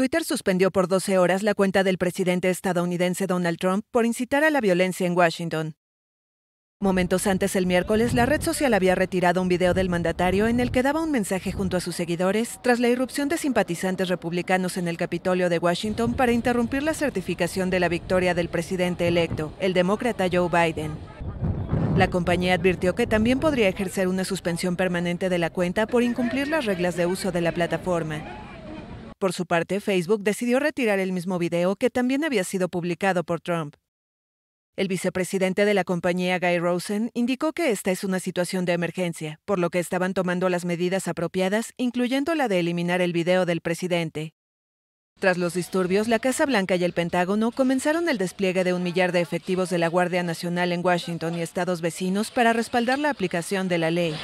Twitter suspendió por 12 horas la cuenta del presidente estadounidense Donald Trump por incitar a la violencia en Washington. Momentos antes el miércoles, la red social había retirado un video del mandatario en el que daba un mensaje junto a sus seguidores tras la irrupción de simpatizantes republicanos en el Capitolio de Washington para interrumpir la certificación de la victoria del presidente electo, el demócrata Joe Biden. La compañía advirtió que también podría ejercer una suspensión permanente de la cuenta por incumplir las reglas de uso de la plataforma. Por su parte, Facebook decidió retirar el mismo video que también había sido publicado por Trump. El vicepresidente de la compañía, Guy Rosen, indicó que esta es una situación de emergencia, por lo que estaban tomando las medidas apropiadas, incluyendo la de eliminar el video del presidente. Tras los disturbios, la Casa Blanca y el Pentágono comenzaron el despliegue de un millar de efectivos de la Guardia Nacional en Washington y estados vecinos para respaldar la aplicación de la ley.